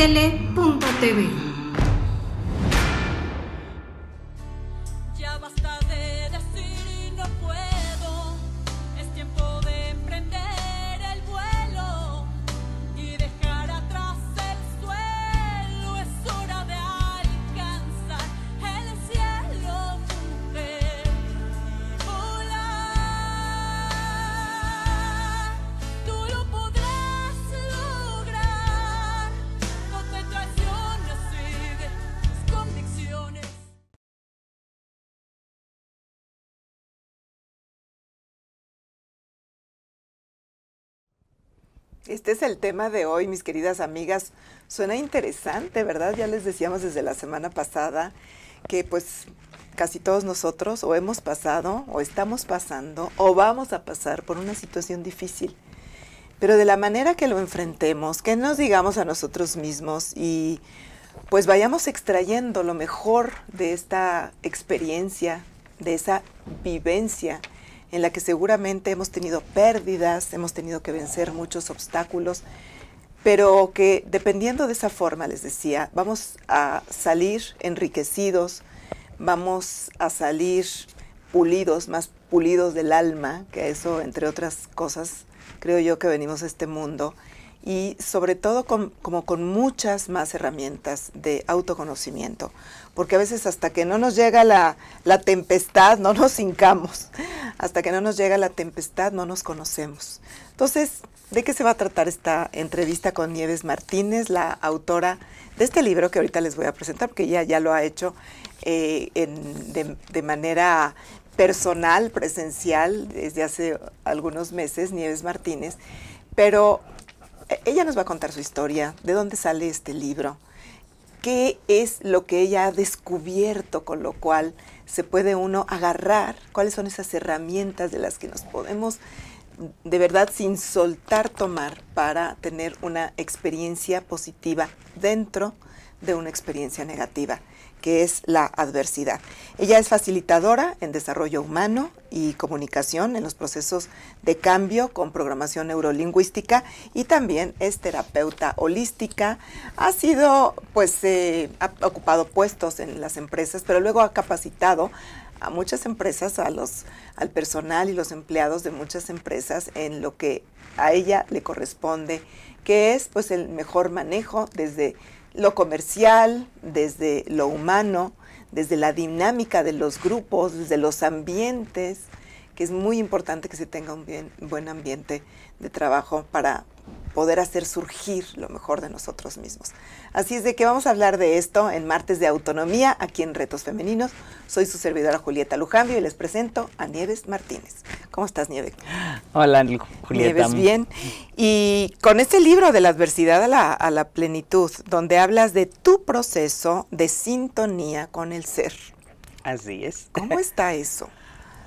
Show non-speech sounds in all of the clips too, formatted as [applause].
tele.tv. Este es el tema de hoy, mis queridas amigas. Suena interesante, ¿verdad? Ya les decíamos desde la semana pasada que pues casi todos nosotros o hemos pasado o estamos pasando o vamos a pasar por una situación difícil. Pero de la manera que lo enfrentemos, que nos digamos a nosotros mismos y pues vayamos extrayendo lo mejor de esta experiencia, de esa vivencia en la que seguramente hemos tenido pérdidas, hemos tenido que vencer muchos obstáculos, pero que dependiendo de esa forma, les decía, vamos a salir enriquecidos, vamos a salir pulidos, más pulidos del alma, que eso, entre otras cosas, creo yo que venimos a este mundo y sobre todo con, como con muchas más herramientas de autoconocimiento, porque a veces hasta que no nos llega la, la tempestad no nos hincamos, hasta que no nos llega la tempestad no nos conocemos. Entonces, ¿de qué se va a tratar esta entrevista con Nieves Martínez, la autora de este libro que ahorita les voy a presentar, porque ella ya lo ha hecho eh, en, de, de manera personal, presencial, desde hace algunos meses, Nieves Martínez, pero ella nos va a contar su historia, de dónde sale este libro, qué es lo que ella ha descubierto con lo cual se puede uno agarrar, cuáles son esas herramientas de las que nos podemos de verdad sin soltar tomar para tener una experiencia positiva dentro de una experiencia negativa que es la adversidad. Ella es facilitadora en desarrollo humano y comunicación en los procesos de cambio con programación neurolingüística y también es terapeuta holística. Ha sido, pues, eh, ha ocupado puestos en las empresas, pero luego ha capacitado a muchas empresas, a los, al personal y los empleados de muchas empresas en lo que a ella le corresponde, que es, pues, el mejor manejo desde lo comercial, desde lo humano, desde la dinámica de los grupos, desde los ambientes, que es muy importante que se tenga un buen ambiente de trabajo para poder hacer surgir lo mejor de nosotros mismos. Así es de que vamos a hablar de esto en martes de autonomía aquí en Retos Femeninos. Soy su servidora Julieta Lujambio y les presento a Nieves Martínez. ¿Cómo estás, Nieves? Hola, Julieta. Nieves, bien. Y con este libro de la adversidad a la, a la plenitud, donde hablas de tu proceso de sintonía con el ser. Así es. ¿Cómo está eso?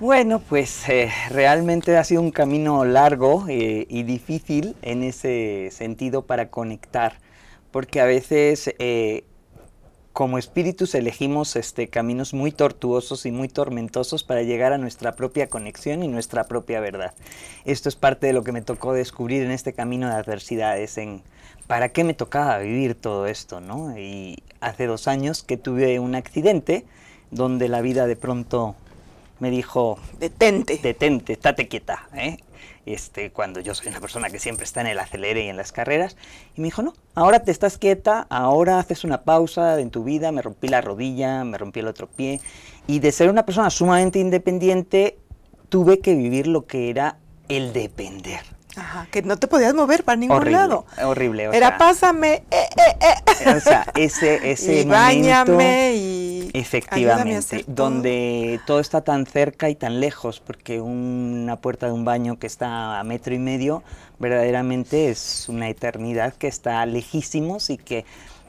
Bueno, pues eh, realmente ha sido un camino largo eh, y difícil en ese sentido para conectar, porque a veces eh, como espíritus elegimos este, caminos muy tortuosos y muy tormentosos para llegar a nuestra propia conexión y nuestra propia verdad. Esto es parte de lo que me tocó descubrir en este camino de adversidades, en para qué me tocaba vivir todo esto, ¿no? Y hace dos años que tuve un accidente donde la vida de pronto me dijo... Detente. Detente, estate quieta. ¿eh? Este, cuando yo soy una persona que siempre está en el acelere y en las carreras. Y me dijo, no, ahora te estás quieta, ahora haces una pausa en tu vida, me rompí la rodilla, me rompí el otro pie. Y de ser una persona sumamente independiente, tuve que vivir lo que era el depender que no te podías mover para ningún lado. Horrible, Era pásame, eh, eh, eh. O sea, ese, [laughs] ese y momento. y. Efectivamente, donde todo está tan cerca y tan lejos, porque una puerta de un baño que está a metro y medio, verdaderamente es una eternidad que está lejísimos y que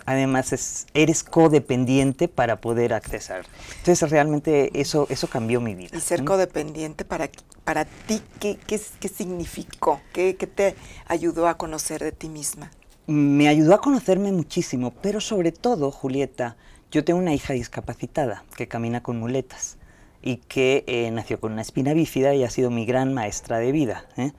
además es, eres codependiente para poder accesar. Entonces realmente eso, eso cambió mi vida. Y ser codependiente para, para ti, ¿qué, qué, qué significó? ¿Qué, ¿Qué, te ayudó a conocer de ti misma? Me ayudó a conocerme muchísimo, pero sobre todo, Julieta, yo tengo una hija discapacitada que camina con muletas y que eh, nació con una espina bífida y ha sido mi gran maestra de vida. ¿eh?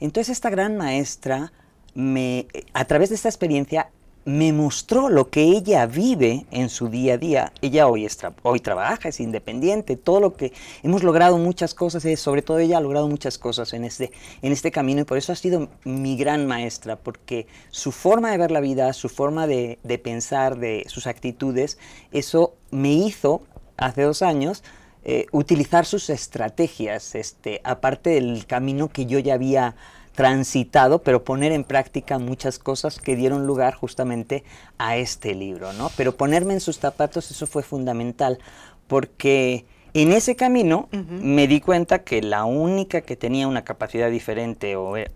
Entonces esta gran maestra me, a través de esta experiencia me mostró lo que ella vive en su día a día. Ella hoy, hoy trabaja, es independiente, todo lo que hemos logrado muchas cosas, eh, sobre todo ella ha logrado muchas cosas en este, en este camino y por eso ha sido mi gran maestra, porque su forma de ver la vida, su forma de, pensar, de sus actitudes, eso me hizo hace dos años eh, utilizar sus estrategias, este, aparte del camino que yo ya había transitado, pero poner en práctica muchas cosas que dieron lugar justamente a este libro, ¿no? Pero ponerme en sus zapatos, eso fue fundamental, porque en ese camino me di cuenta que la única que tenía una capacidad diferente o, eh,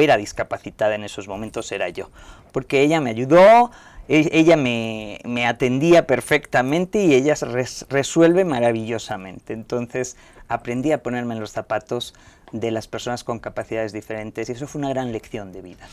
era discapacitada en esos momentos era yo, porque ella me ayudó, e, ella me, atendía perfectamente y ella resuelve maravillosamente. Entonces aprendí a ponerme en los zapatos de las personas con capacidades diferentes y eso fue una gran lección de vida.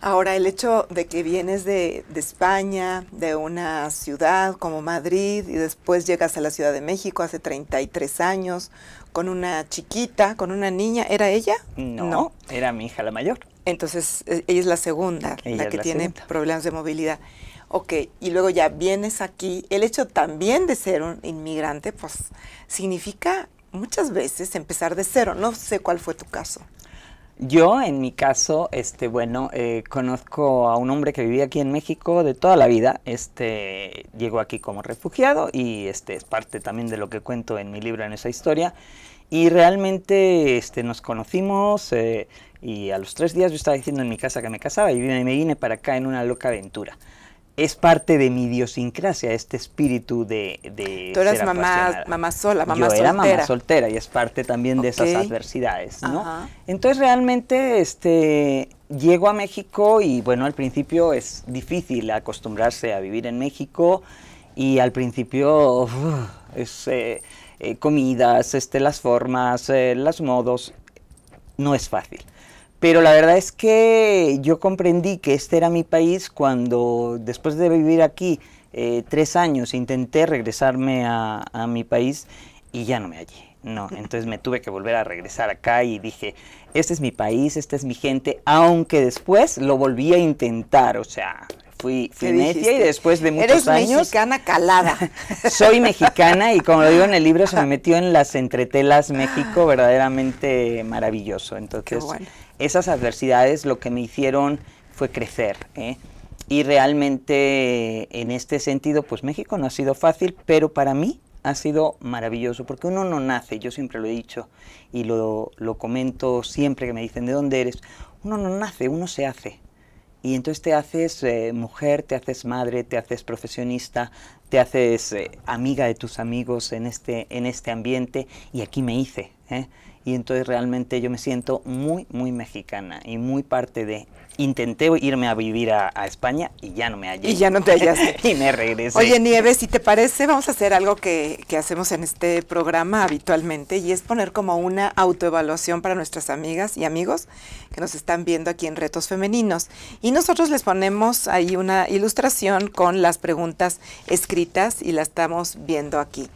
Ahora, el hecho de que vienes de, España, de una ciudad como Madrid y después llegas a la Ciudad de México hace 33 años con una chiquita, con una niña, ¿era ella? No, era mi hija la mayor. Entonces, e, ella es la segunda, la que tiene problemas de movilidad. Ok, y luego ya vienes aquí. El hecho también de ser un inmigrante, pues significa muchas veces empezar de cero. No sé cuál fue tu caso. Yo, en mi caso, este, bueno, eh, conozco a un hombre que vivía aquí en México de toda la vida. Este, llegó aquí como refugiado y este es parte también de lo que cuento en mi libro en esa historia. Y realmente este, nos conocimos eh, y a los tres días yo estaba diciendo en mi casa que me casaba y me vine para acá en una loca aventura es parte de mi idiosincrasia, este espíritu de... de Tú eras mamá, sola, mamá Yo soltera. Era mamá soltera y es parte también de esas adversidades, ¿no? Entonces realmente este, llego a México y bueno, al principio es difícil acostumbrarse a vivir en México y al principio es eh, eh, comidas, este, las formas, eh, los modos, no es fácil. Pero la verdad es que yo comprendí que este era mi país cuando, después de vivir aquí eh, tres años, intenté regresarme a, mi país y ya no me hallé. No, entonces me tuve que volver a regresar acá y dije, este es mi país, esta es mi gente, aunque después lo volví a intentar, o sea, fui, fui y después de muchos Eres años... mexicana calada. [laughs] Soy mexicana y como lo digo en el libro, se me metió en las entretelas [laughs] México verdaderamente maravilloso, entonces... bueno esas adversidades lo que me hicieron fue crecer. ¿eh? Y realmente en este sentido, pues México no ha sido fácil, pero para mí ha sido maravilloso, porque uno no nace, yo siempre lo he dicho y lo, lo comento siempre que me dicen de dónde eres, uno no nace, uno se hace. Y entonces te haces eh, mujer, te haces madre, te haces profesionista, te haces eh, amiga de tus amigos en este, en este ambiente y aquí me hice y entonces realmente yo me siento muy, muy mexicana y muy parte de... Intenté irme a vivir a, España y ya no me hallé. Y ya no te hallaste. [laughs] y me regresé. Oye, Nieves, si te parece, vamos a hacer algo que, que hacemos en este programa habitualmente y es poner como una autoevaluación para nuestras amigas y amigos que nos están viendo aquí en Retos Femeninos. Y nosotros les ponemos ahí una ilustración con las preguntas escritas y la estamos viendo aquí.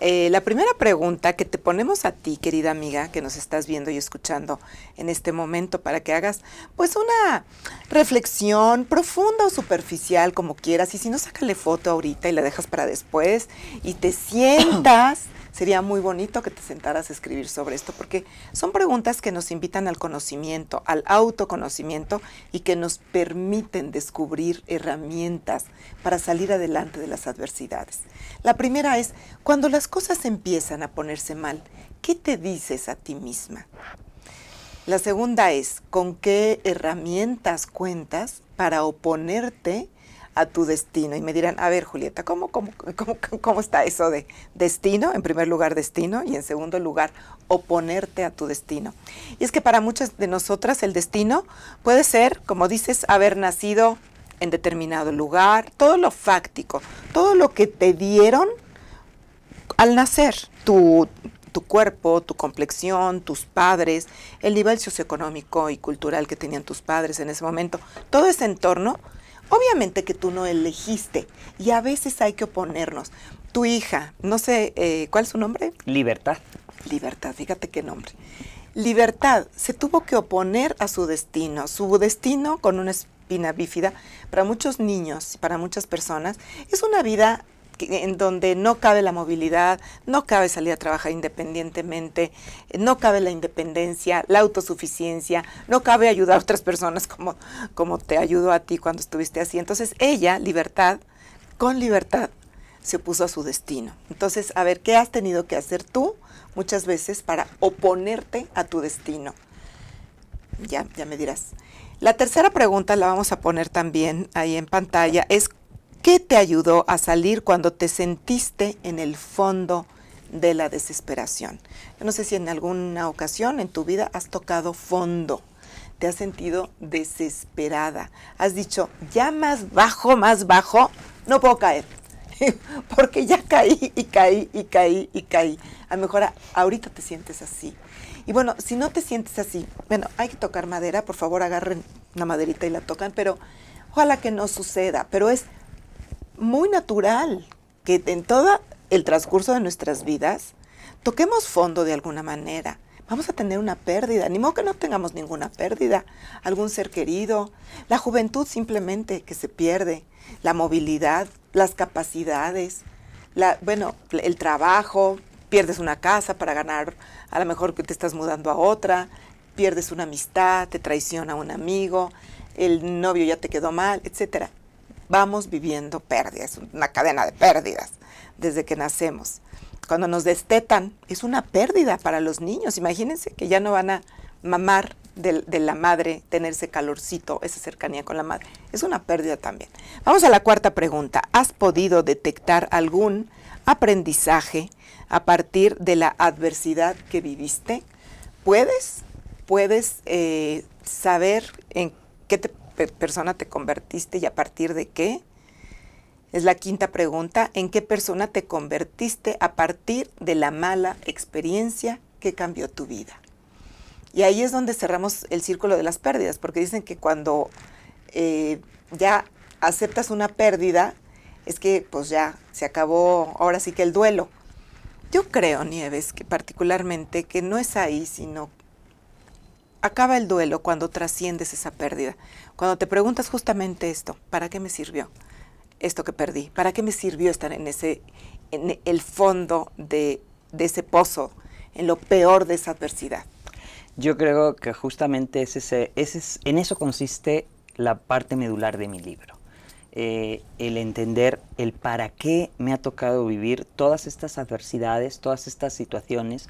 Eh, la primera pregunta que te ponemos a ti, querida amiga, que nos estás viendo y escuchando en este momento para que hagas pues una reflexión profunda o superficial, como quieras, y si no, sácale foto ahorita y la dejas para después y te sientas sería muy bonito que te sentaras a escribir sobre esto, porque son preguntas que nos invitan al conocimiento, al autoconocimiento y que nos permiten descubrir herramientas para salir adelante de las adversidades. La primera es, cuando las cosas empiezan a ponerse mal, ¿qué te dices a ti misma? La segunda es, ¿con qué herramientas cuentas para oponerte a tu destino. Y me dirán, a ver, Julieta, ¿cómo, cómo, está eso de destino? En primer lugar, destino y en segundo lugar, oponerte a tu destino. Y es que para muchas de nosotras el destino puede ser, como dices, haber nacido en determinado lugar, todo lo fáctico, todo lo que te dieron al nacer, tu, tu cuerpo, tu complexión, tus padres, el nivel socioeconómico y cultural que tenían tus padres en ese momento, todo ese entorno Obviamente que tú no elegiste y a veces hay que oponernos. Tu hija, no sé, eh, ¿cuál es su nombre? Libertad. Libertad, fíjate qué nombre. Libertad se tuvo que oponer a su destino, su destino con una espina bífida. Para muchos niños, para muchas personas, es una vida en donde no cabe la movilidad, no cabe salir a trabajar independientemente, no cabe la independencia, la autosuficiencia, no cabe ayudar a otras personas como, como te ayudó a ti cuando estuviste así. Entonces ella, libertad, con libertad, se puso a su destino. Entonces, a ver, ¿qué has tenido que hacer tú muchas veces para oponerte a tu destino? Ya, ya me dirás. La tercera pregunta la vamos a poner también ahí en pantalla, es ¿Qué te ayudó a salir cuando te sentiste en el fondo de la desesperación? Yo no sé si en alguna ocasión en tu vida has tocado fondo, te has sentido desesperada, has dicho, ya más bajo, más bajo, no puedo caer, [laughs] porque ya caí y caí y caí y caí. A lo mejor ahorita te sientes así. Y bueno, si no te sientes así, bueno, hay que tocar madera, por favor agarren una maderita y la tocan, pero ojalá que no suceda, pero es muy natural que en todo el transcurso de nuestras vidas toquemos fondo de alguna manera. Vamos a tener una pérdida, ni modo que no tengamos ninguna pérdida, algún ser querido, la juventud simplemente que se pierde, la movilidad, las capacidades, la, bueno, el trabajo, pierdes una casa para ganar, a lo mejor que te estás mudando a otra, pierdes una amistad, te traiciona un amigo, el novio ya te quedó mal, etcétera vamos viviendo pérdidas, una cadena de pérdidas desde que nacemos. Cuando nos destetan, es una pérdida para los niños. Imagínense que ya no van a mamar de, la madre, tenerse calorcito, esa cercanía con la madre. Es una pérdida también. Vamos a la cuarta pregunta. ¿Has podido detectar algún aprendizaje a partir de la adversidad que viviste? ¿Puedes? ¿Puedes eh, saber en qué te persona te convertiste y a partir de qué? Es la quinta pregunta, ¿en qué persona te convertiste a partir de la mala experiencia que cambió tu vida? Y ahí es donde cerramos el círculo de las pérdidas, porque dicen que cuando eh, ya aceptas una pérdida, es que pues ya se acabó, ahora sí que el duelo. Yo creo, Nieves, que particularmente que no es ahí, sino acaba el duelo cuando trasciendes esa pérdida. Cuando te preguntas justamente esto, ¿para qué me sirvió esto que perdí? ¿Para qué me sirvió estar en ese en el fondo de, ese pozo, en lo peor de esa adversidad? Yo creo que justamente ese, ese, en eso consiste la parte medular de mi libro. Eh, el entender el para qué me ha tocado vivir todas estas adversidades, todas estas situaciones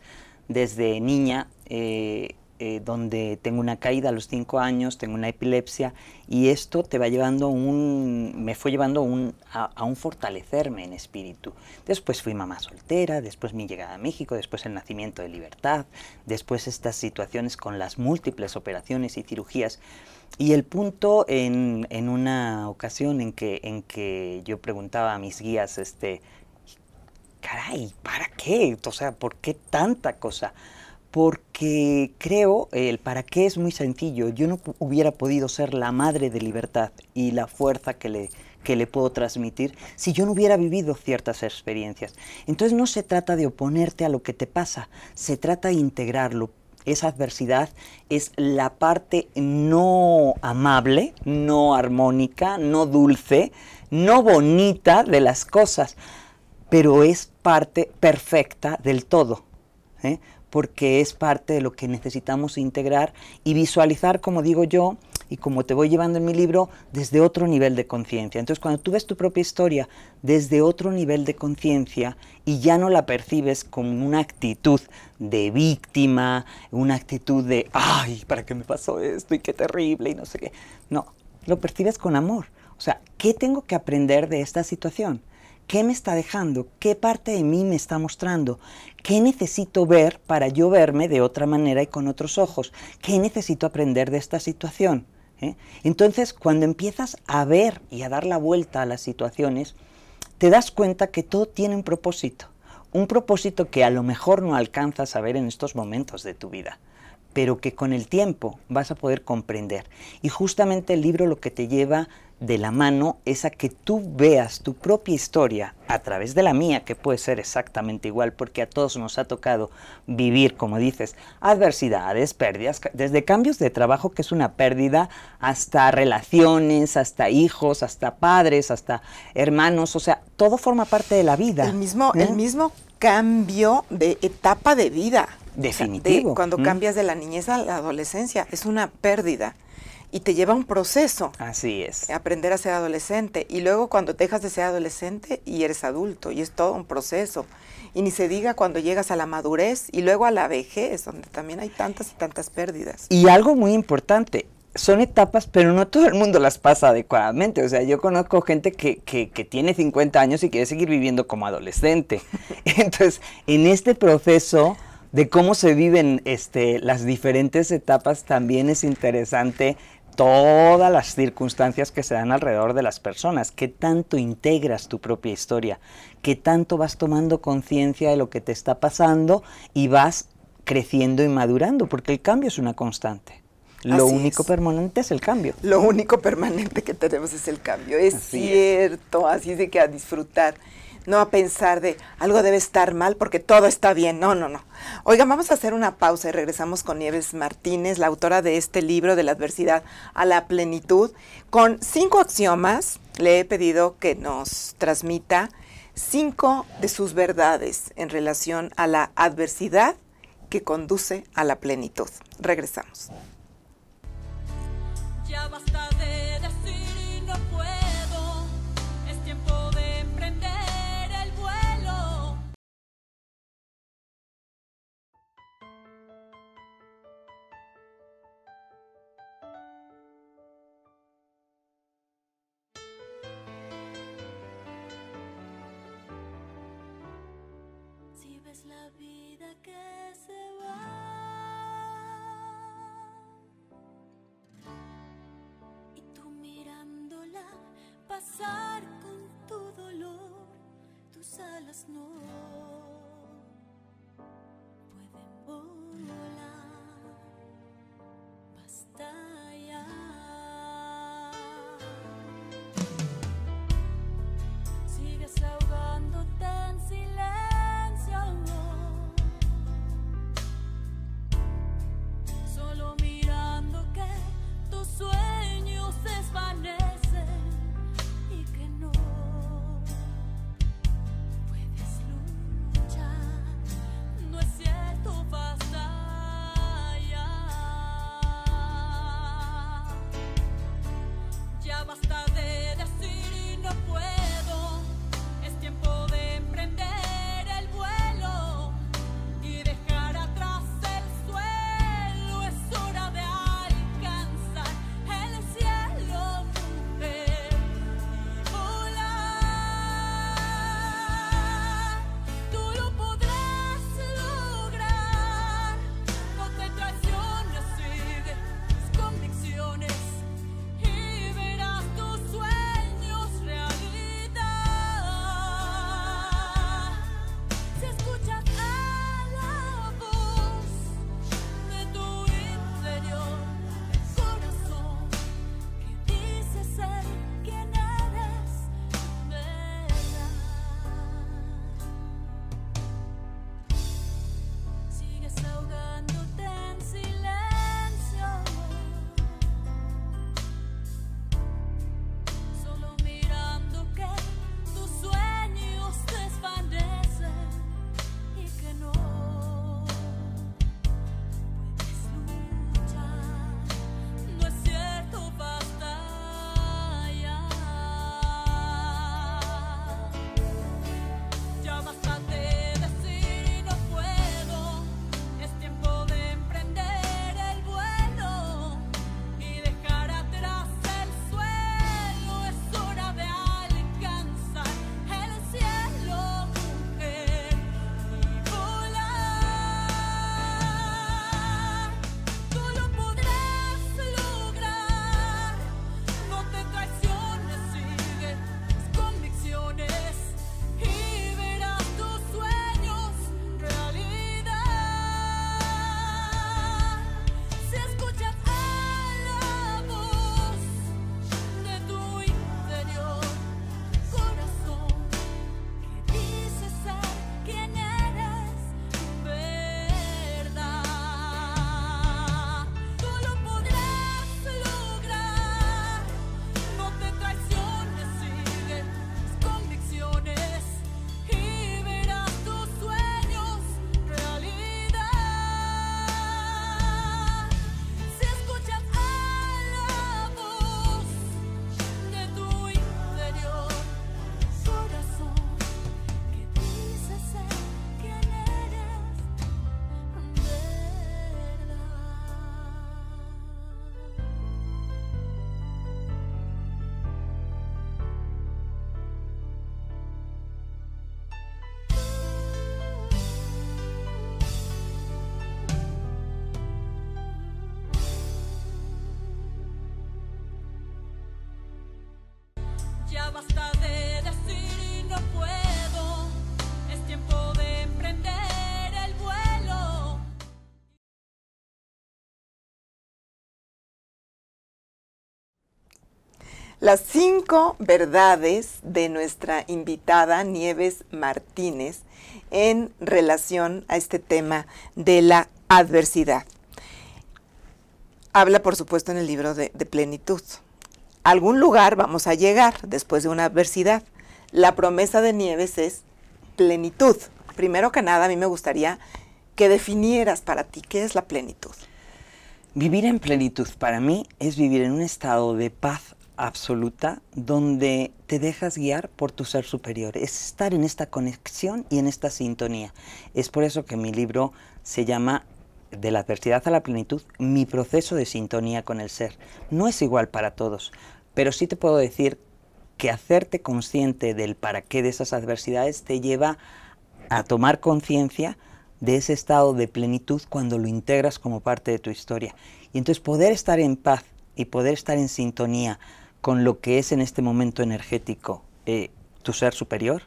desde niña, eh, eh, donde tengo una caída a los cinco años, tengo una epilepsia y esto te va llevando un, me fue llevando un, a, un fortalecerme en espíritu. Después fui mamá soltera, después mi llegada a México, después el nacimiento de Libertad, después estas situaciones con las múltiples operaciones y cirugías. Y el punto en, en una ocasión en que, en que yo preguntaba a mis guías, este, caray, ¿para qué? O sea, ¿por qué tanta cosa? porque creo el para qué es muy sencillo. Yo no hubiera podido ser la madre de libertad y la fuerza que le, que le puedo transmitir si yo no hubiera vivido ciertas experiencias. Entonces no se trata de oponerte a lo que te pasa, se trata de integrarlo. Esa adversidad es la parte no amable, no armónica, no dulce, no bonita de las cosas, pero es parte perfecta del todo. ¿eh? porque es parte de lo que necesitamos integrar y visualizar, como digo yo, y como te voy llevando en mi libro, desde otro nivel de conciencia. Entonces, cuando tú ves tu propia historia desde otro nivel de conciencia y ya no la percibes como una actitud de víctima, una actitud de, ay, ¿para qué me pasó esto? Y qué terrible, y no sé qué. No, lo percibes con amor. O sea, ¿qué tengo que aprender de esta situación? ¿Qué me está dejando? ¿Qué parte de mí me está mostrando? ¿Qué necesito ver para yo verme de otra manera y con otros ojos? ¿Qué necesito aprender de esta situación? ¿Eh? Entonces, cuando empiezas a ver y a dar la vuelta a las situaciones, te das cuenta que todo tiene un propósito. Un propósito que a lo mejor no alcanzas a ver en estos momentos de tu vida, pero que con el tiempo vas a poder comprender. Y justamente el libro lo que te lleva de la mano es a que tú veas tu propia historia a través de la mía, que puede ser exactamente igual, porque a todos nos ha tocado vivir, como dices, adversidades, pérdidas, desde cambios de trabajo, que es una pérdida, hasta relaciones, hasta hijos, hasta padres, hasta hermanos, o sea, todo forma parte de la vida. El mismo, el ¿eh? mismo cambio de etapa de vida. Definitivo. cuando cambias de la niñez a la adolescencia, es una pérdida y te lleva a un proceso. Así es. Aprender a ser adolescente. Y luego cuando dejas de ser adolescente y eres adulto, y es todo un proceso. Y ni se diga cuando llegas a la madurez y luego a la vejez, donde también hay tantas y tantas pérdidas. Y algo muy importante, son etapas, pero no todo el mundo las pasa adecuadamente. O sea, yo conozco gente que, tiene 50 años y quiere seguir viviendo como adolescente. [laughs] Entonces, en este proceso de cómo se viven este, las diferentes etapas, también es interesante todas las circunstancias que se dan alrededor de las personas, qué tanto integras tu propia historia, qué tanto vas tomando conciencia de lo que te está pasando y vas creciendo y madurando, porque el cambio es una constante. Lo único permanente es el cambio. Lo único permanente que tenemos es el cambio, es cierto. Así es de que a disfrutar no a pensar de algo debe estar mal porque todo está bien. No, no, no. Oiga, vamos a hacer una pausa y regresamos con Nieves Martínez, la autora de este libro de la adversidad a la plenitud, con cinco axiomas. Le he pedido que nos transmita cinco de sus verdades en relación a la adversidad que conduce a la plenitud. Regresamos. Ya no Las cinco verdades de nuestra invitada Nieves Martínez en relación a este tema de la adversidad. Habla, por supuesto, en el libro de, plenitud. algún lugar vamos a llegar después de una adversidad. La promesa de Nieves es plenitud. Primero que nada, a mí me gustaría que definieras para ti qué es la plenitud. Vivir en plenitud para mí es vivir en un estado de paz absoluta donde te dejas guiar por tu ser superior. Es estar en esta conexión y en esta sintonía. Es por eso que mi libro se llama De la adversidad a la plenitud, mi proceso de sintonía con el ser. No es igual para todos, pero sí te puedo decir que hacerte consciente del para qué de esas adversidades te lleva a tomar conciencia de ese estado de plenitud cuando lo integras como parte de tu historia. Y entonces poder estar en paz y poder estar en sintonía con lo que es en este momento energético eh, tu ser superior,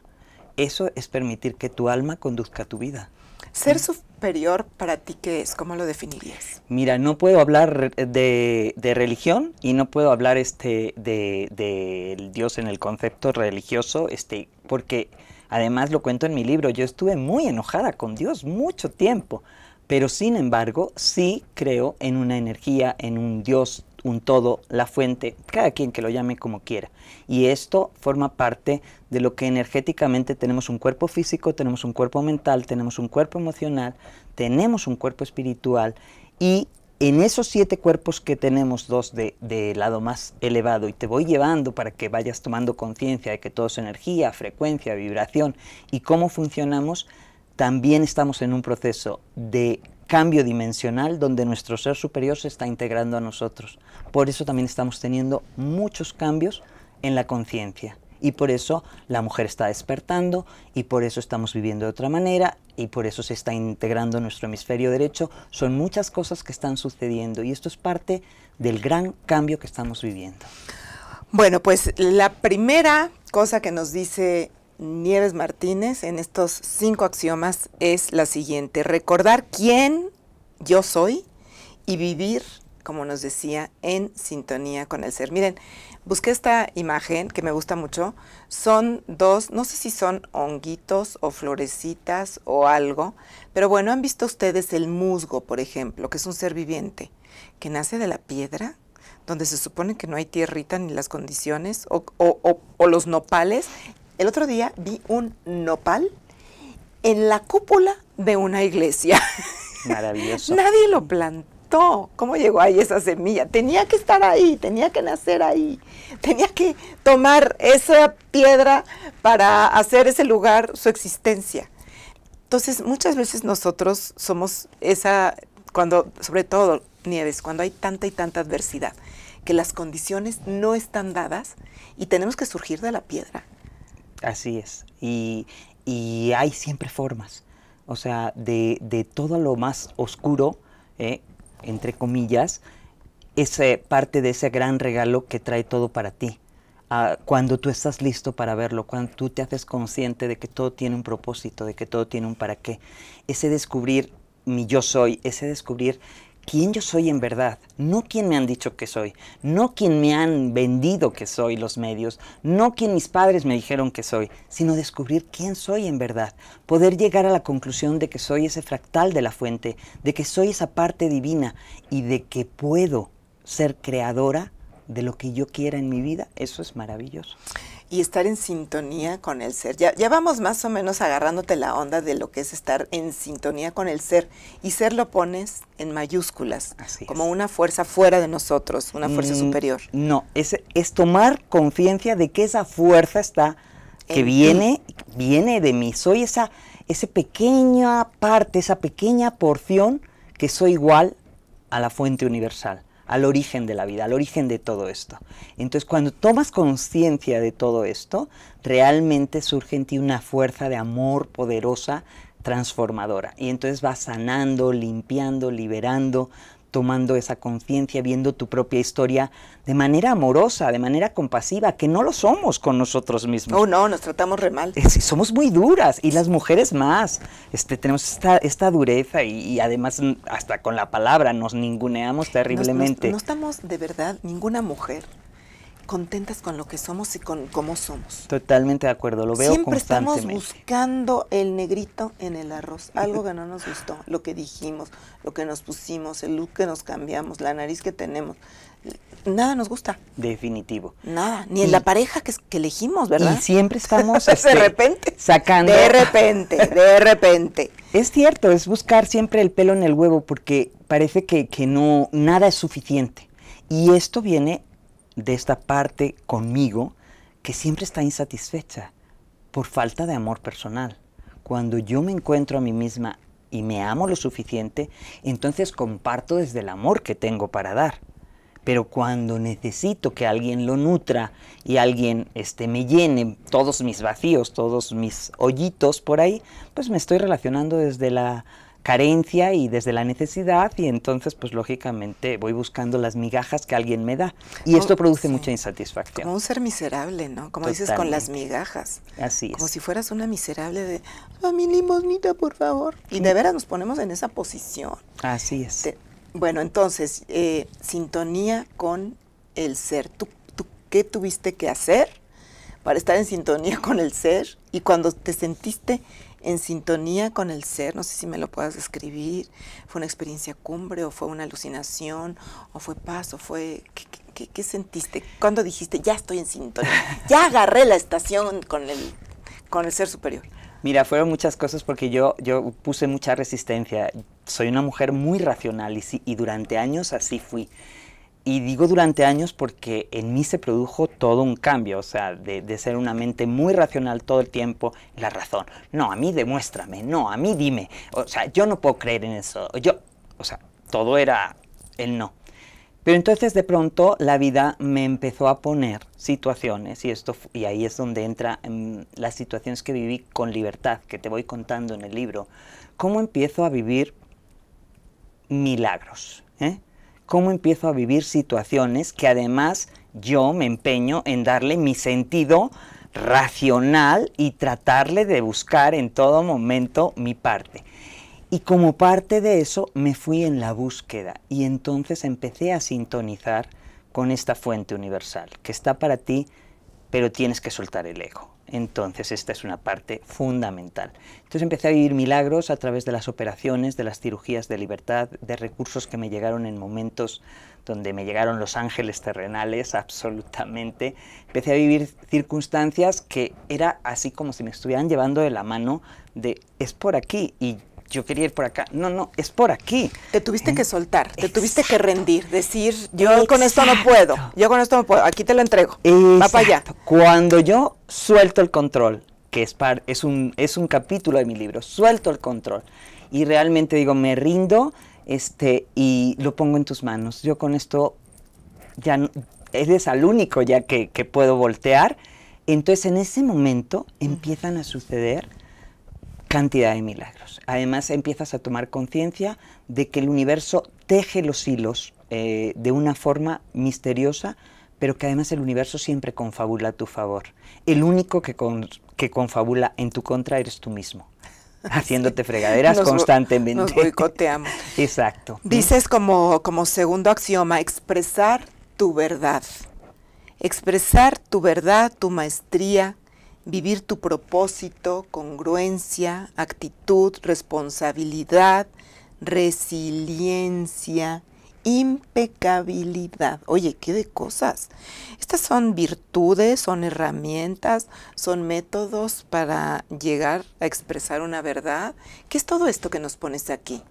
eso es permitir que tu alma conduzca tu vida. Ser superior para ti, ¿qué es? ¿Cómo lo definirías? Mira, no puedo hablar de, religión y no puedo hablar este, de, Dios en el concepto religioso, este, porque además lo cuento en mi libro, yo estuve muy enojada con Dios mucho tiempo, pero sin embargo sí creo en una energía, en un Dios un todo, la fuente, cada quien que lo llame como quiera. Y esto forma parte de lo que energéticamente tenemos un cuerpo físico, tenemos un cuerpo mental, tenemos un cuerpo emocional, tenemos un cuerpo espiritual y en esos siete cuerpos que tenemos, dos de, de, lado más elevado, y te voy llevando para que vayas tomando conciencia de que todo es energía, frecuencia, vibración y cómo funcionamos, también estamos en un proceso de cambio dimensional donde nuestro ser superior se está integrando a nosotros. Por eso también estamos teniendo muchos cambios en la conciencia. Y por eso la mujer está despertando y por eso estamos viviendo de otra manera y por eso se está integrando nuestro hemisferio derecho. Son muchas cosas que están sucediendo y esto es parte del gran cambio que estamos viviendo. Bueno, pues la primera cosa que nos dice Nieves Martínez en estos cinco axiomas es la siguiente. Recordar quién yo soy y vivir, como nos decía, en sintonía con el ser. Miren, busqué esta imagen que me gusta mucho. Son dos, no sé si son honguitos o florecitas o algo, pero bueno, han visto ustedes el musgo, por ejemplo, que es un ser viviente que nace de la piedra donde se supone que no hay tierrita ni las condiciones, o, los nopales, el otro día vi un nopal en la cúpula de una iglesia. [laughs] Maravilloso. Nadie lo plantó. ¿Cómo llegó ahí esa semilla? Tenía que estar ahí, tenía que nacer ahí, tenía que tomar esa piedra para hacer ese lugar su existencia. Entonces, muchas veces nosotros somos esa, cuando, sobre todo, Nieves, cuando hay tanta y tanta adversidad, que las condiciones no están dadas y tenemos que surgir de la piedra. Así es. Y, hay siempre formas. O sea, de, todo lo más oscuro, eh, entre comillas, es parte de ese gran regalo que trae todo para ti. Ah, cuando tú estás listo para verlo, cuando tú te haces consciente de que todo tiene un propósito, de que todo tiene un para qué. Ese descubrir mi yo soy, ese descubrir quién yo soy en verdad, no quién me han dicho que soy, no quién me han vendido que soy los medios, no quién mis padres me dijeron que soy, sino descubrir quién soy en verdad, poder llegar a la conclusión de que soy ese fractal de la fuente, de que soy esa parte divina y de que puedo ser creadora de lo que yo quiera en mi vida, eso es maravilloso y estar en sintonía con el ser. Ya, ya, vamos más o menos agarrándote la onda de lo que es estar en sintonía con el ser. Y ser lo pones en mayúsculas, como una fuerza fuera de nosotros, una fuerza mm, superior. No, es, es tomar conciencia de que esa fuerza está, que viene, viene de mí. Soy esa, esa pequeña parte, esa pequeña porción que soy igual a la fuente universal al origen de la vida, al origen de todo esto. Entonces, cuando tomas conciencia de todo esto, realmente surge en ti una fuerza de amor poderosa, transformadora. Y entonces vas sanando, limpiando, liberando, tomando esa conciencia, viendo tu propia historia de manera amorosa, de manera compasiva, que no lo somos con nosotros mismos. no oh, no, nos tratamos re mal. somos muy duras y las mujeres más. Este, tenemos esta, dureza y, además hasta con la palabra nos ninguneamos terriblemente. no estamos de verdad, ninguna mujer contentas con lo que somos y con cómo somos. Totalmente de acuerdo, lo veo Siempre estamos buscando el negrito en el arroz, algo que no nos gustó, lo que dijimos, lo que nos pusimos, el look que nos cambiamos, la nariz que tenemos. Nada nos gusta. Definitivo. Nada, ni en la pareja que, elegimos, ¿verdad? Y siempre [laughs] estamos de este, repente sacando. De repente, de [laughs] repente. Es cierto, es buscar siempre el pelo en el huevo porque parece que, que no nada es suficiente. Y esto viene de esta parte conmigo que siempre está insatisfecha por falta de amor personal. Cuando yo me encuentro a mí misma y me amo lo suficiente, entonces comparto desde el amor que tengo para dar. Pero cuando necesito que alguien lo nutra y alguien este, me llene todos mis vacíos, todos mis hoyitos por ahí, pues me estoy relacionando desde la carencia y desde la necesidad y entonces pues lógicamente voy buscando las migajas que alguien me da y esto produce mucha insatisfacción. Como un ser miserable, ¿no? Como dices con las migajas. Así es. Como si fueras una miserable de, a ah, mi limosnita, por favor. Y de veras nos ponemos en esa posición. Así es. bueno, entonces, eh, sintonía con el ser. ¿Tú qué tuviste que hacer para estar en sintonía con el ser? Y cuando te sentiste en sintonía con el ser, no sé si me lo puedas describir, fue una experiencia cumbre o fue una alucinación o fue paz o fue... ¿Qué, sentiste? ¿Cuándo dijiste, ya estoy en sintonía, [laughs] ya agarré la estación con el, con el ser superior? Mira, fueron muchas cosas porque yo, yo puse mucha resistencia. Soy una mujer muy racional y, y durante años así fui. Y digo durante años porque en mí se produjo todo un cambio, o sea, de, de, ser una mente muy racional todo el tiempo, la razón. No, a mí demuéstrame, no, a mí dime. O sea, yo no puedo creer en eso. Yo, o sea, todo era el no. Pero entonces de pronto la vida me empezó a poner situaciones y, esto, y ahí es donde entra mm, las situaciones que viví con libertad, que te voy contando en el libro. ¿Cómo empiezo a vivir milagros? ¿eh? cómo empiezo a vivir situaciones que además yo me empeño en darle mi sentido racional y tratarle de buscar en todo momento mi parte. Y como parte de eso me fui en la búsqueda y entonces empecé a sintonizar con esta fuente universal que está para ti, pero tienes que soltar el ego entonces esta es una parte fundamental. Entonces empecé a vivir milagros a través de las operaciones, de las cirugías de libertad, de recursos que me llegaron en momentos donde me llegaron los ángeles terrenales, [laughs] absolutamente. Empecé a vivir circunstancias que era así como si me estuvieran llevando de la mano de es por aquí y yo quería ir por acá. No, no, es por aquí. Te tuviste que soltar, te tuviste que rendir, decir, yo con esto no puedo, yo con esto no puedo, aquí te lo entrego. Va para allá. Cuando yo suelto el control, que es, par, es, un, es un capítulo de mi libro, suelto el control y realmente digo, me rindo este, y lo pongo en tus manos. Yo con esto ya no, eres al único ya que, que puedo voltear. Entonces en ese momento empiezan a suceder cantidad de milagros. Además empiezas a tomar conciencia de que el universo teje los hilos eh, de una forma misteriosa, pero que además el universo siempre confabula a tu favor. El único que, confabula en tu contra eres tú mismo [laughs] haciéndote fregaderas constantemente. boicoteamos. [laughs] Exacto. Dices como, como segundo axioma, expresar tu verdad. Expresar tu verdad, tu maestría, vivir tu propósito, congruencia, actitud, responsabilidad, resiliencia, impecabilidad. Oye, qué de cosas. Estas son virtudes, son herramientas, son métodos para llegar a expresar una verdad. ¿Qué es todo esto que nos pones aquí?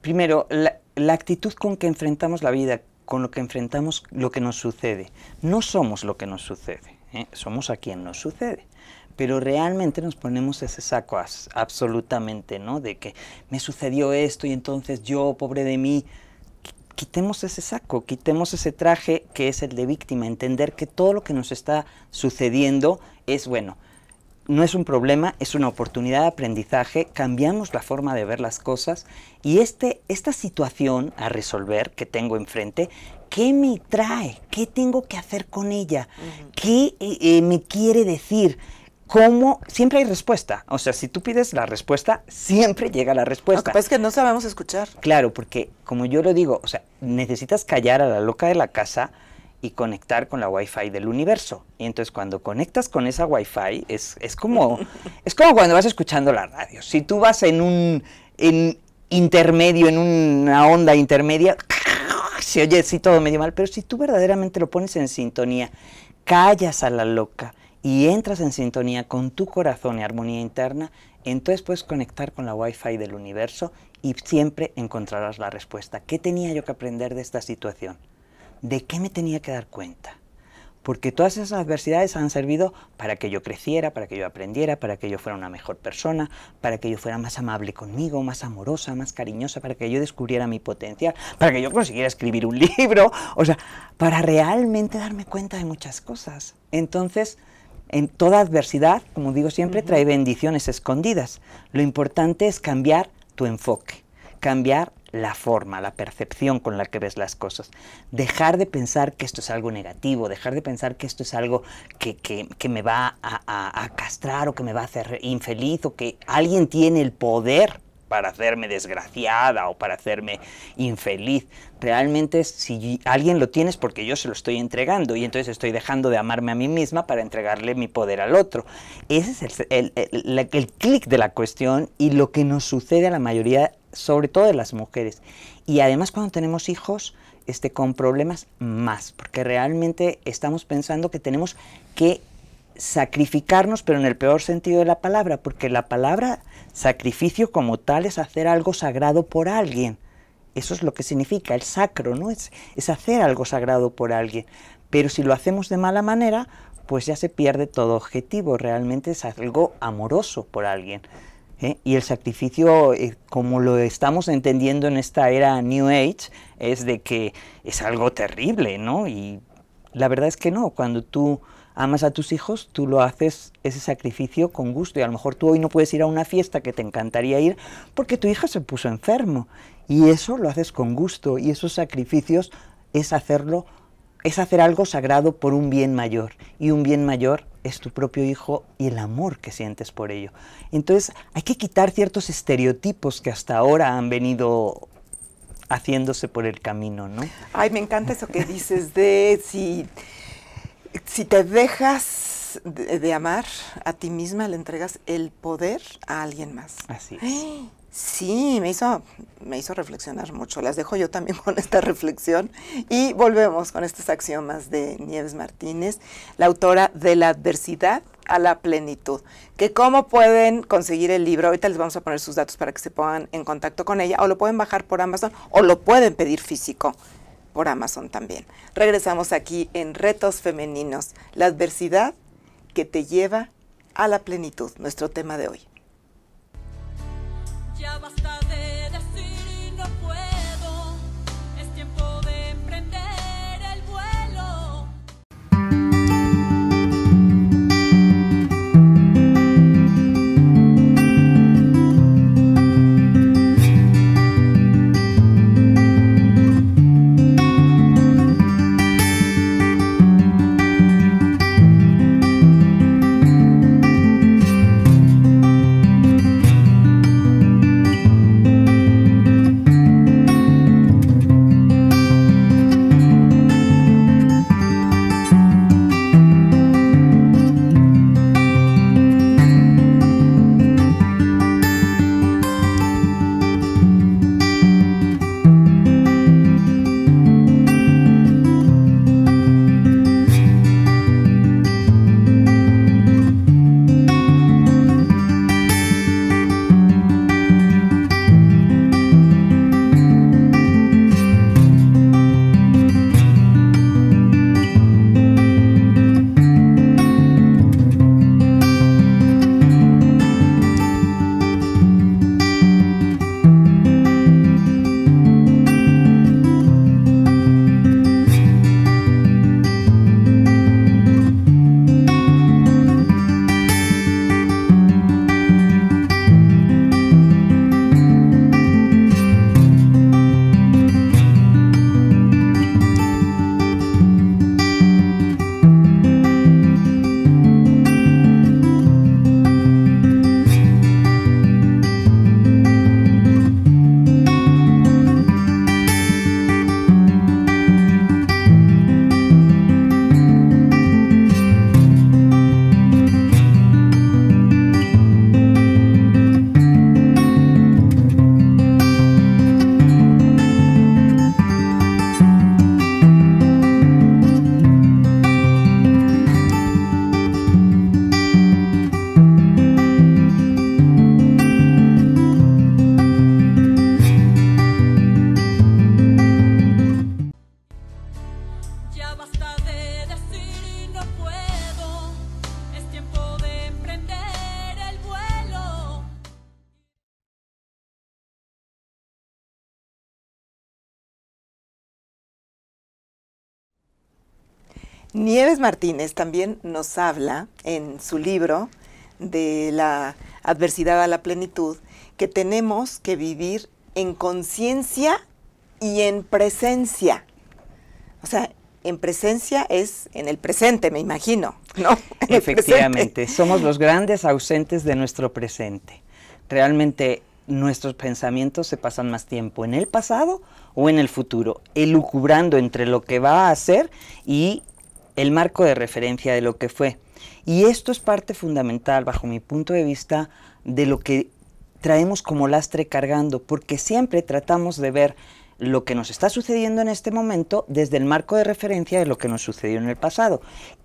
Primero, la, la actitud con que enfrentamos la vida, con lo que enfrentamos lo que nos sucede. No somos lo que nos sucede ¿eh? somos a quien nos sucede. Pero realmente nos ponemos ese saco absolutamente, ¿no? De que me sucedió esto y entonces yo, pobre de mí, quitemos ese saco, quitemos ese traje que es el de víctima, entender que todo lo que nos está sucediendo es bueno. No es un problema, es una oportunidad de aprendizaje, cambiamos la forma de ver las cosas y este, esta situación a resolver que tengo enfrente ¿Qué me trae? ¿Qué tengo que hacer con ella? ¿Qué eh, me quiere decir? ¿Cómo? Siempre hay respuesta. O sea, si tú pides la respuesta, siempre llega la respuesta. es que no sabemos escuchar. Claro, porque como yo lo digo, o sea, necesitas callar a la loca de la casa y conectar con la Wi-Fi del universo. Y entonces cuando conectas con esa Wi-Fi, es, es, como, [laughs] es como cuando vas escuchando la radio. Si tú vas en un intermedio, en una onda intermedia, Ah, si oye así todo medio mal, pero si tú verdaderamente lo pones en sintonía, callas a la loca y entras en sintonía con tu corazón y armonía interna, entonces puedes conectar con la Wi-Fi del universo y siempre encontrarás la respuesta. ¿Qué tenía yo que aprender de esta situación? ¿De qué me tenía que dar cuenta? porque todas esas adversidades han servido para que yo creciera, para que yo aprendiera, para que yo fuera una mejor persona, para que yo fuera más amable conmigo, más amorosa, más cariñosa, para que yo descubriera mi potencial, para que yo consiguiera escribir un [laughs] libro, o sea, para realmente darme cuenta de muchas cosas. Entonces, en toda adversidad, como digo siempre, trae bendiciones escondidas. Lo importante es cambiar tu enfoque, cambiar la forma, la percepción con la que ves las cosas. Dejar de pensar que esto es algo negativo, dejar de pensar que esto es algo que, me va a, castrar o que me va a hacer infeliz o que alguien tiene el poder para hacerme desgraciada o para hacerme infeliz. Realmente si alguien lo tiene es porque yo se lo estoy entregando y entonces estoy dejando de amarme a mí misma para entregarle mi poder al otro. Ese es el, el clic de la cuestión y lo que nos sucede a la mayoría sobre todo de las mujeres. Y además cuando tenemos hijos, este, con problemas más, porque realmente estamos pensando que tenemos que sacrificarnos, pero en el peor sentido de la palabra, porque la palabra sacrificio como tal es hacer algo sagrado por alguien. Eso es lo que significa el sacro, ¿no? Es, es hacer algo sagrado por alguien. Pero si lo hacemos de mala manera, pues ya se pierde todo objetivo. Realmente es algo amoroso por alguien. ¿eh? Y el sacrificio, eh, como lo estamos entendiendo en esta era New Age, es de que es algo terrible, ¿no? Y la verdad es que no, cuando tú amas a tus hijos, tú lo haces ese sacrificio con gusto y a lo mejor tú hoy no puedes ir a una fiesta que te encantaría ir porque tu hija se puso enfermo y eso lo haces con gusto y esos sacrificios es hacerlo es hacer algo sagrado por un bien mayor. Y un bien mayor es tu propio hijo y el amor que sientes por ello. Entonces hay que quitar ciertos estereotipos que hasta ahora han venido haciéndose por el camino, ¿no? Ay, me encanta eso que dices de si, si te dejas de, amar a ti misma, le entregas el poder a alguien más. Así es. ¡Ah! Sí, me hizo, me hizo reflexionar mucho. Las dejo yo también [laughs] con esta reflexión. Y volvemos con estos axiomas de Nieves Martínez, la autora de La adversidad a la plenitud. Que cómo pueden conseguir el libro. Ahorita les vamos a poner sus datos para que se pongan en contacto con ella. O lo pueden bajar por Amazon o lo pueden pedir físico por Amazon también. Regresamos aquí en Retos Femeninos. La adversidad que te lleva a la plenitud. Nuestro tema de hoy. ya basta. Martínez también nos habla en su libro de la adversidad a la plenitud que tenemos que vivir en conciencia y en presencia. O sea, en presencia es en el presente, me imagino, ¿no? [laughs] Efectivamente, somos los grandes ausentes de nuestro presente. Realmente nuestros pensamientos se pasan más tiempo en el pasado o en el futuro, elucubrando entre lo que va a hacer y el marco de referencia de lo que fue. Y esto es parte fundamental, bajo mi punto de vista, de lo que traemos como lastre cargando, porque siempre tratamos de ver lo que nos está sucediendo en este momento desde el marco de referencia de lo que nos sucedió en el pasado.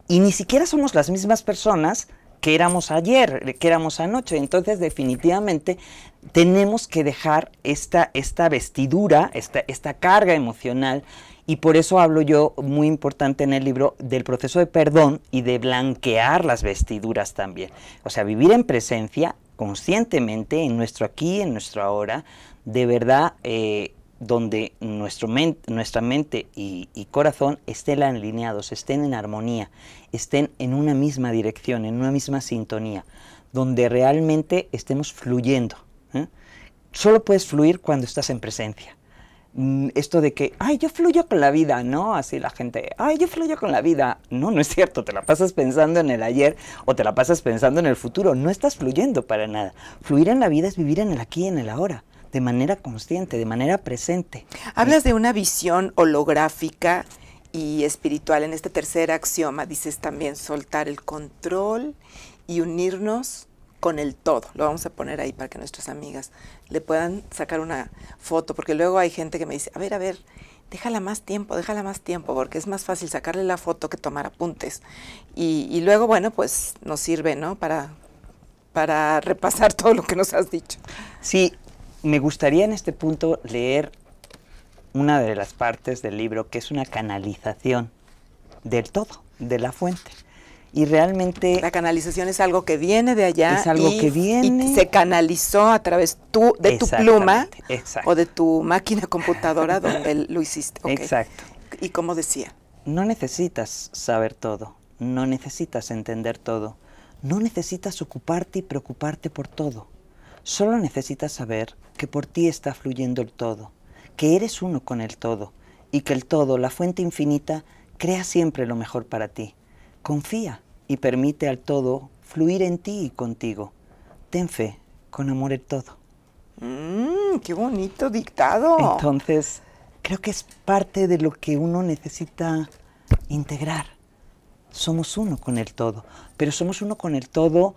Y ni siquiera somos las mismas personas que éramos ayer, que éramos anoche. Entonces, definitivamente, tenemos que dejar esta, esta vestidura, esta, esta carga emocional y por eso hablo yo, muy importante en el libro, del proceso de perdón y de blanquear las vestiduras también. O sea, vivir en presencia, conscientemente, en nuestro aquí, en nuestro ahora, de verdad, eh, donde nuestro nuestra mente y, corazón estén alineados, estén en armonía, estén en una misma dirección, en una misma sintonía, donde realmente estemos fluyendo. ¿eh? Solo puedes fluir cuando estás en presencia. Mm, esto de que, ay, yo fluyo con la vida, ¿no? Así la gente, ay, yo fluyo con la vida. No, no es cierto, te la pasas pensando en el ayer o te la pasas pensando en el futuro, no estás fluyendo para nada. Fluir en la vida es vivir en el aquí y en el ahora de manera consciente, de manera presente. Hablas de una visión holográfica y espiritual en este tercer axioma, dices también soltar el control y unirnos con el todo. Lo vamos a poner ahí para que nuestras amigas le puedan sacar una foto, porque luego hay gente que me dice, a ver, a ver, déjala más tiempo, déjala más tiempo, porque es más fácil sacarle la foto que tomar apuntes. Y, luego, bueno, pues nos sirve, ¿no? Para, para repasar [laughs] todo lo que nos has dicho. Sí, me gustaría en este punto leer una de las partes del libro que es una canalización del todo, de la fuente y realmente... La canalización es algo que viene de allá. Es algo que viene. se canalizó a través tú, de tu pluma o de tu máquina computadora donde [laughs] lo hiciste. Exacto. Y como decía. No necesitas saber todo, no necesitas entender todo, no necesitas ocuparte y preocuparte por todo. Solo necesitas saber que por ti está fluyendo el todo, que eres uno con el todo y que el todo, la fuente infinita, crea siempre lo mejor para ti Confía y permite al todo fluir en ti y contigo. Ten fe, con amor el todo. Mm, ¡Qué bonito dictado! Entonces, creo que es parte de lo que uno necesita integrar. Somos uno con el todo, pero somos uno con el todo,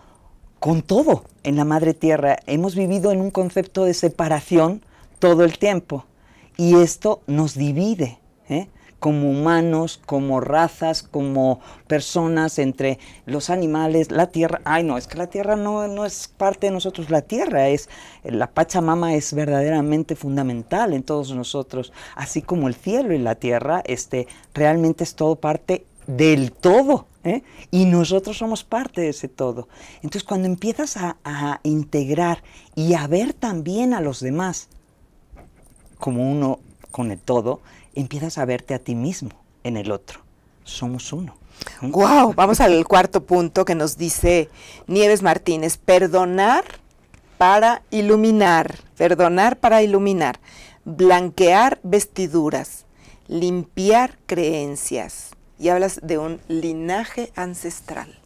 con todo en la madre tierra. Hemos vivido en un concepto de separación todo el tiempo y esto nos divide. ¿eh? como humanos, como razas, como personas, entre los animales, la tierra. Ay, no, es que la tierra no, es parte de nosotros, la tierra es, la Pachamama es verdaderamente fundamental en todos nosotros, así como el cielo y la tierra, este, realmente es todo parte del todo. ¿eh? Y nosotros somos parte de ese todo. Entonces cuando empiezas a, a integrar y a ver también a los demás como uno con el todo, empiezas a verte a ti mismo en el otro. Somos uno. ¡Wow! Vamos al cuarto punto que nos dice Nieves Martínez. Perdonar para iluminar. Perdonar para iluminar. Blanquear vestiduras. Limpiar creencias. Y hablas de un linaje ancestral.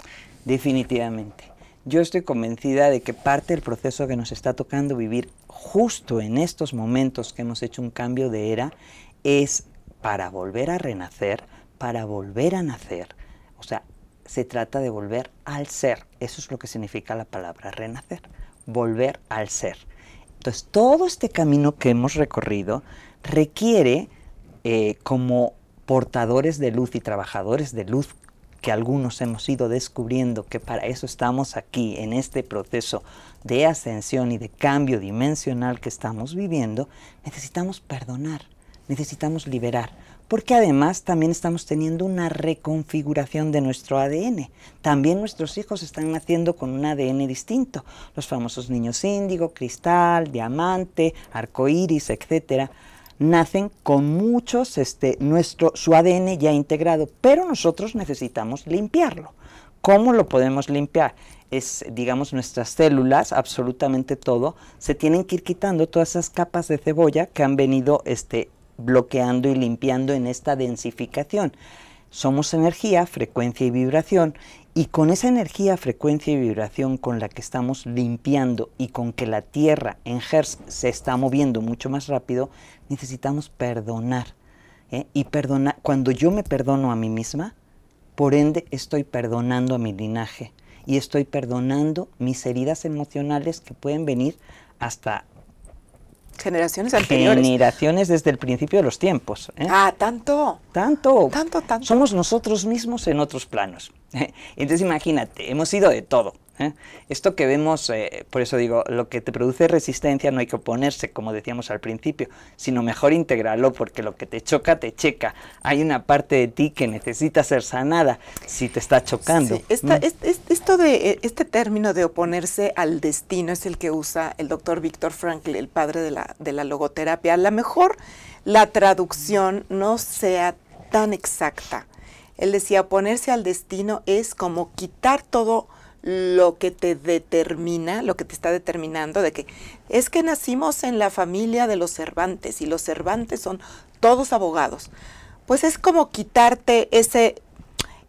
Definitivamente. Yo estoy convencida de que parte del proceso que nos está tocando vivir justo en estos momentos que hemos hecho un cambio de era es para volver a renacer, para volver a nacer. O sea, se trata de volver al ser. Eso es lo que significa la palabra renacer, volver al ser. Entonces, todo este camino que hemos recorrido requiere eh, como portadores de luz y trabajadores de luz que algunos hemos ido descubriendo que para eso estamos aquí, en este proceso de ascensión y de cambio dimensional que estamos viviendo, necesitamos perdonar necesitamos liberar, porque además también estamos teniendo una reconfiguración de nuestro ADN. También nuestros hijos están naciendo con un ADN distinto, los famosos niños índigo, cristal, diamante, iris etcétera nacen con muchos, este, nuestro, su ADN ya integrado, pero nosotros necesitamos limpiarlo. ¿Cómo lo podemos limpiar? Es, digamos, nuestras células, absolutamente todo, se tienen que ir quitando todas esas capas de cebolla que han venido este, bloqueando y limpiando en esta densificación. Somos energía, frecuencia y vibración, y con esa energía, frecuencia y vibración con la que estamos limpiando y con que la Tierra en Hertz se está moviendo mucho más rápido, necesitamos perdonar. ¿eh? Y perdonar, cuando yo me perdono a mí misma, por ende estoy perdonando a mi linaje y estoy perdonando mis heridas emocionales que pueden venir hasta Generaciones anteriores. Generaciones desde el principio de los tiempos. ¿eh? Ah, tanto. Tanto. Tanto, tanto. Somos nosotros mismos en otros planos. ¿eh? Entonces imagínate, hemos ido de todo. ¿eh? Esto que vemos, eh, por eso digo, lo que te produce resistencia no hay que oponerse, como decíamos al principio, sino mejor integrarlo porque lo que te choca, te checa. Hay una parte de ti que necesita ser sanada si te está chocando. Mm. esto de, e, este término de oponerse al destino es el que usa el doctor Víctor Franklin, el padre de la, de la logoterapia. A lo mejor la traducción no sea tan exacta. Él decía, oponerse al destino es como quitar todo lo que te determina, lo que te está determinando de que es que nacimos en la familia de los Cervantes y los Cervantes son todos abogados. Pues es como quitarte ese,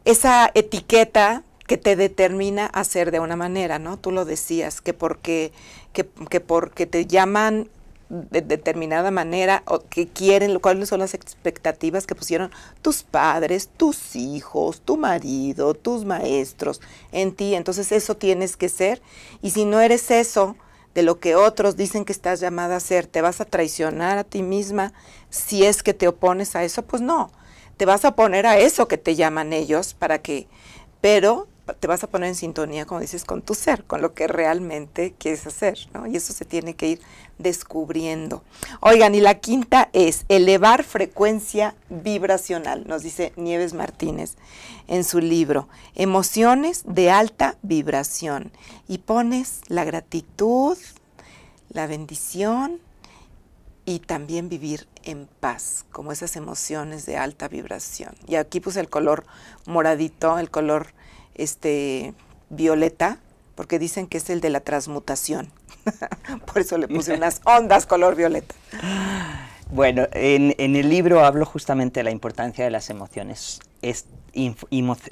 esa etiqueta que te determina a de una manera, ¿no? Tú lo decías, que porque, que porque te llaman de determinada manera o que quieren, cuáles son las expectativas que pusieron tus padres, tus hijos, tu marido, tus maestros en ti. Entonces eso tienes que ser. Y si no eres eso de lo que otros dicen que estás llamada a ser, te vas a traicionar a ti misma si es que te opones a eso, pues no. Te vas a oponer a eso que te llaman ellos para que, pero te vas a poner en sintonía, como dices, con tu ser, con lo que realmente quieres hacer, ¿no? Y eso se tiene que ir descubriendo. Oigan, y la quinta es elevar frecuencia vibracional, nos dice Nieves Martínez en su libro, Emociones de alta vibración. Y pones la gratitud, la bendición y también vivir en paz, como esas emociones de alta vibración. Y aquí puse el color moradito, el color este violeta, porque dicen que es el de la transmutación. [laughs] Por eso le puse unas [laughs] ondas color violeta. Bueno, en, el libro hablo justamente de la importancia de las emociones.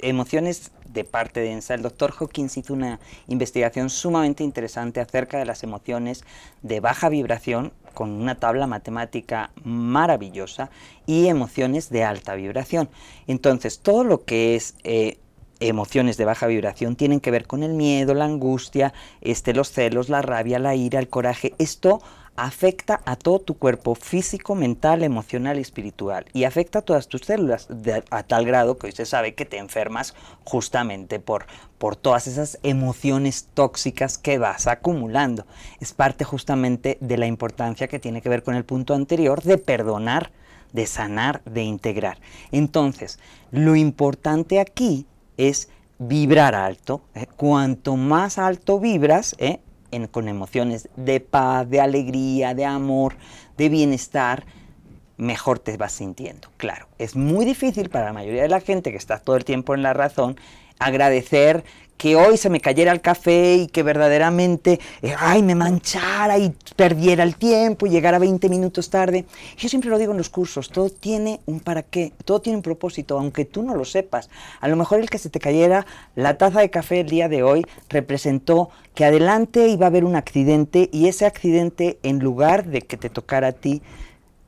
emociones de parte de ENSA. El doctor Hawkins hizo una investigación sumamente interesante acerca de las emociones de baja vibración con una tabla matemática maravillosa y emociones de alta vibración. Entonces, todo lo que es eh, emociones de baja vibración tienen que ver con el miedo, la angustia, este, los celos, la rabia, la ira, el coraje. Esto afecta a todo tu cuerpo físico, mental, emocional y espiritual. Y afecta a todas tus células a tal grado que hoy se sabe que te enfermas justamente por, por todas esas emociones tóxicas que vas acumulando. Es parte justamente de la importancia que tiene que ver con el punto anterior de perdonar, de sanar, de integrar. Entonces, lo importante aquí es vibrar alto. ¿eh? Cuanto más alto vibras, ¿eh? con emociones de paz, de alegría, de amor, de bienestar, mejor te vas sintiendo. Claro, es muy difícil para la mayoría de la gente que está todo el tiempo en la razón agradecer que hoy se me cayera el café y que verdaderamente, eh, ay, me manchara y perdiera el tiempo y llegara 20 minutos tarde. Yo siempre lo digo en los cursos, todo tiene un para qué, todo tiene un propósito, aunque tú no lo sepas. A lo mejor el que se te cayera la taza de café el día de hoy representó que adelante iba a haber un accidente y ese accidente, en lugar de que te tocara a ti,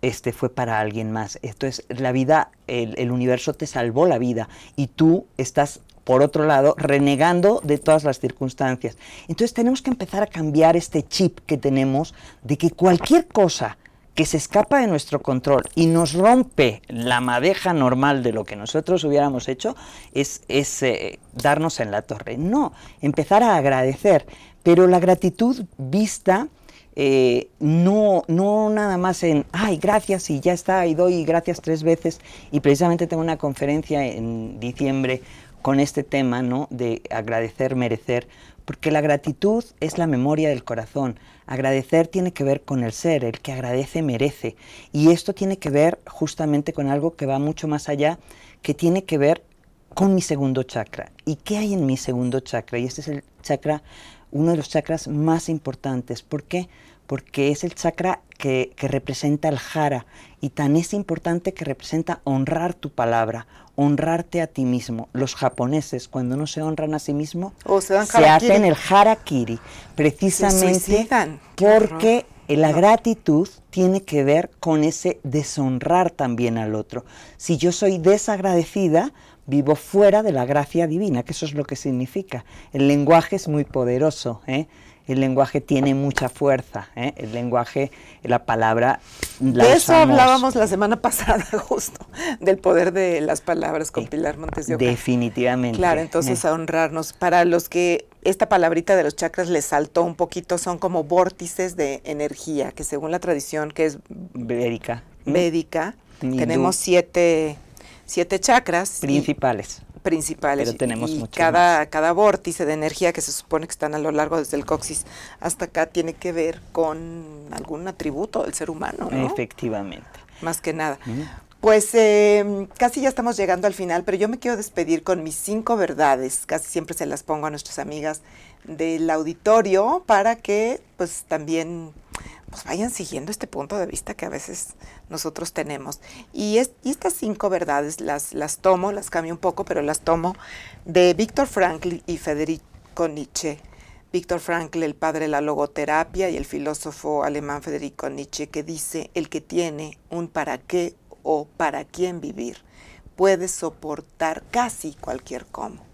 este fue para alguien más. esto es la vida, el, el, universo te salvó la vida y tú estás por otro lado, renegando de todas las circunstancias. Entonces tenemos que empezar a cambiar este chip que tenemos de que cualquier cosa que se escapa de nuestro control y nos rompe la madeja normal de lo que nosotros hubiéramos hecho es, eh, darnos en la torre. No, empezar a agradecer, pero la gratitud vista eh, no, no nada más en, ay, gracias y ya está, y doy gracias tres veces, y precisamente tengo una conferencia en diciembre con este tema ¿no? de agradecer, merecer, porque la gratitud es la memoria del corazón. Agradecer tiene que ver con el ser, el que agradece merece. Y esto tiene que ver justamente con algo que va mucho más allá, que tiene que ver con mi segundo chakra. ¿Y qué hay en mi segundo chakra? Y este es el chakra, uno de los chakras más importantes. ¿Por qué? Porque porque es el chakra que, representa el jara y tan es importante que representa honrar tu palabra, honrarte a ti mismo. Los japoneses cuando no se honran a sí mismos se, hacen el Kiri, precisamente porque la gratitud tiene que ver con ese deshonrar también al otro. Si yo soy desagradecida, vivo fuera de la gracia divina, que eso es lo que significa. El lenguaje es muy poderoso. ¿eh? el lenguaje tiene mucha fuerza. ¿eh? El lenguaje, la palabra. de eso hablábamos la semana pasada, [laughs] justo, del poder de las palabras con Pilar Montes de Oca. Definitivamente. Claro, entonces ¿eh? a honrarnos. Para los que esta palabrita de los chakras les saltó un poquito, son como vórtices de energía, que según la tradición que es. médica, tenemos siete, siete chakras. Principales principales. Pero tenemos y cada, cada vórtice de energía que se supone que están a lo largo desde el coxis hasta acá tiene que ver con algún atributo del ser humano. Efectivamente. Más que nada. Pues em, casi ya estamos llegando al final, pero yo me quiero despedir con mis cinco verdades. Casi siempre se las pongo a nuestras amigas del auditorio para que pues también pues vayan siguiendo este punto de vista que a veces nosotros tenemos. Y, estas cinco verdades las, las tomo, las cambio un poco, pero las tomo de Víctor Frankl y Federico Nietzsche. Víctor Frankl, el padre de la logoterapia, y el filósofo alemán Federico Nietzsche, que dice, el que tiene un para qué o para quién vivir puede soportar casi cualquier cómo.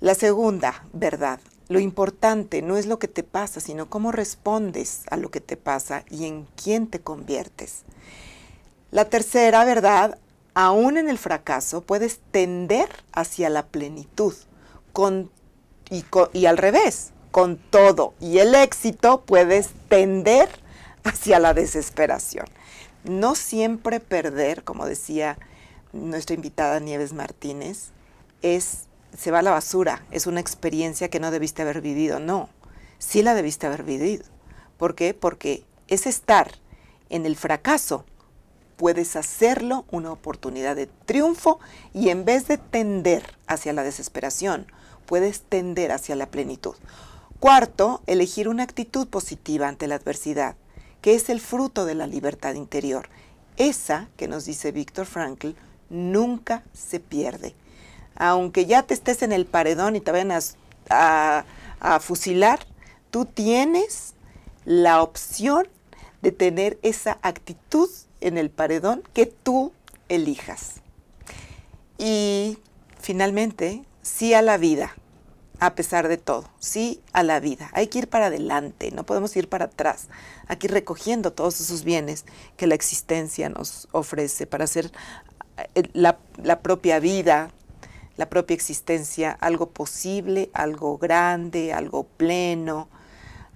La segunda verdad, lo importante no es lo que te pasa, sino cómo respondes a lo que te pasa y en quién te conviertes. La tercera verdad, aún en el fracaso, puedes tender hacia la plenitud y, y al revés, con todo y el éxito puedes tender hacia la desesperación. No siempre perder, como decía nuestra invitada Nieves Martínez, es se va a la basura, es una experiencia que no debiste haber vivido, no, sí la debiste haber vivido. ¿Por qué? Porque es estar en el fracaso puedes hacerlo una oportunidad de triunfo y en vez de tender hacia la desesperación, puedes tender hacia la plenitud. Cuarto, elegir una actitud positiva ante la adversidad, que es el fruto de la libertad interior. Esa que nos dice Víctor Frankl nunca se pierde aunque ya te estés en el paredón y te vayan a, fusilar, tú tienes la opción de tener esa actitud en el paredón que tú elijas. Y finalmente, sí a la vida, a pesar de todo, sí a la vida. Hay que ir para adelante, no podemos ir para atrás. Aquí recogiendo todos esos bienes que la existencia nos ofrece para hacer eh, la propia vida la propia existencia, algo posible, algo grande, algo pleno,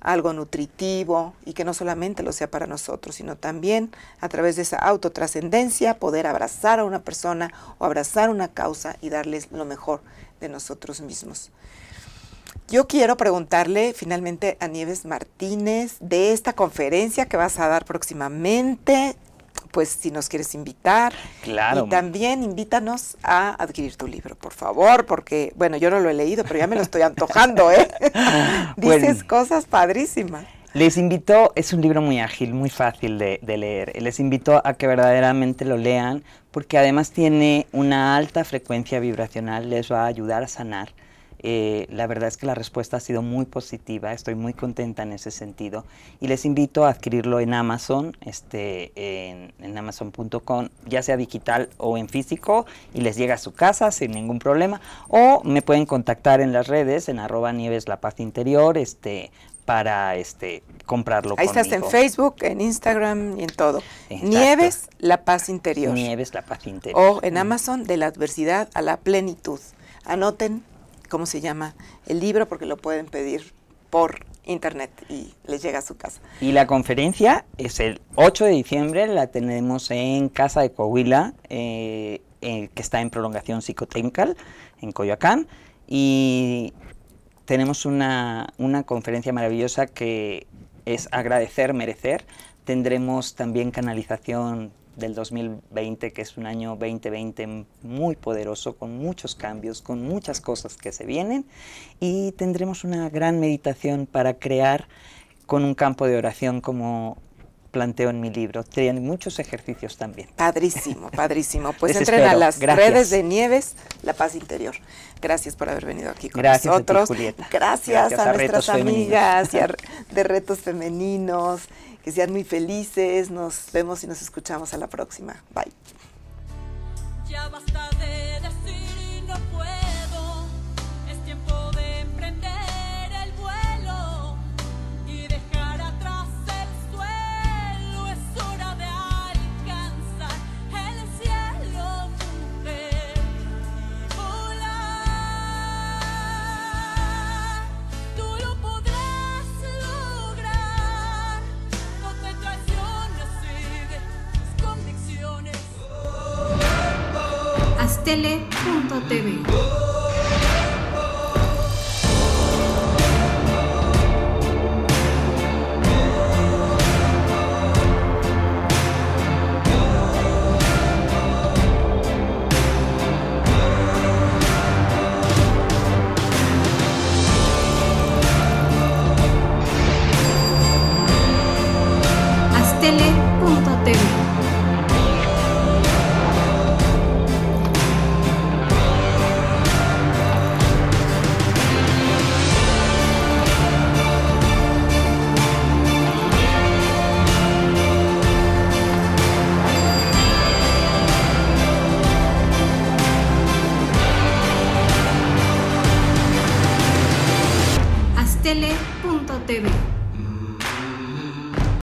algo nutritivo y que no solamente lo sea para nosotros, sino también a través de esa autotrascendencia poder abrazar a una persona o abrazar una causa y darles lo mejor de nosotros mismos. Yo quiero preguntarle finalmente a Nieves Martínez de esta conferencia que vas a dar próximamente pues si nos quieres invitar. Claro. Y también invítanos a adquirir tu libro, por favor, porque, bueno, yo no lo he leído, pero ya me lo estoy antojando, ¿eh? [laughs] Dices cosas padrísimas. Les invito, es un libro muy ágil, muy fácil de, leer. Les invito a que verdaderamente lo lean porque además tiene una alta frecuencia vibracional, les va a ayudar a sanar eh, la verdad es que la respuesta ha sido muy positiva, estoy muy contenta en ese sentido y les invito a adquirirlo en Amazon, este, en, amazon.com, ya sea digital o en físico y les llega a su casa sin ningún problema o me pueden contactar en las redes en arroba nieves la paz interior, este, para este comprarlo. Ahí estás en Facebook, en Instagram y en todo. Nieves, la paz interior. Nieves, la paz interior. O en Amazon, de la adversidad a la plenitud. Anoten cómo se llama el libro, porque lo pueden pedir por internet y les llega a su casa. Y la conferencia es el 8 de diciembre, la tenemos en Casa de Coahuila, eh, eh, que está en prolongación psicotécnica en Coyoacán, y tenemos una, una conferencia maravillosa que es agradecer, merecer. Tendremos también canalización del 2020, que es un año 2020 muy poderoso, con muchos cambios, con muchas cosas que se vienen, y tendremos una gran meditación para crear con un campo de oración como planteo en mi libro. Tienen muchos ejercicios también. Padrísimo, [laughs] padrísimo. Pues entren a las redes de Nieves, La Paz Interior. Gracias por haber venido aquí con Gracias nosotros. Gracias, a, nuestras amigas de Retos Femeninos que sean muy felices. Nos vemos y nos escuchamos a la próxima. Bye. tele.tv.